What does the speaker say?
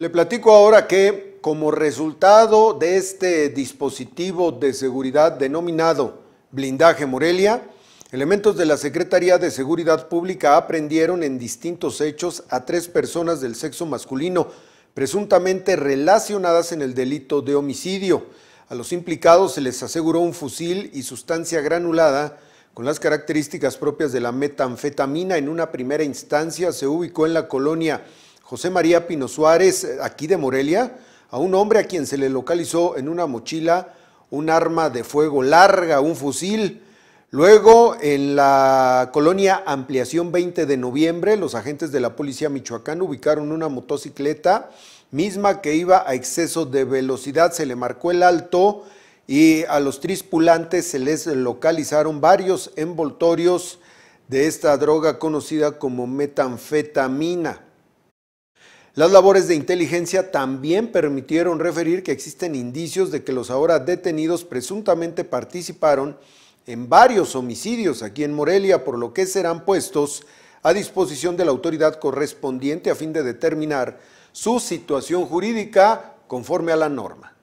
Le platico ahora que como resultado de este dispositivo de seguridad denominado blindaje Morelia, elementos de la Secretaría de Seguridad Pública aprendieron en distintos hechos a tres personas del sexo masculino presuntamente relacionadas en el delito de homicidio. A los implicados se les aseguró un fusil y sustancia granulada con las características propias de la metanfetamina. En una primera instancia se ubicó en la colonia José María Pino Suárez, eh, aquí de Morelia, a un hombre a quien se le localizó en una mochila un arma de fuego larga, un fusil. Luego, en la colonia Ampliación 20 de noviembre, los agentes de la policía michoacana ubicaron una motocicleta misma que iba a exceso de velocidad, se le marcó el alto y a los tripulantes se les localizaron varios envoltorios de esta droga conocida como metanfetamina. Las labores de inteligencia también permitieron referir que existen indicios de que los ahora detenidos presuntamente participaron en varios homicidios aquí en Morelia, por lo que serán puestos a disposición de la autoridad correspondiente a fin de determinar su situación jurídica conforme a la norma.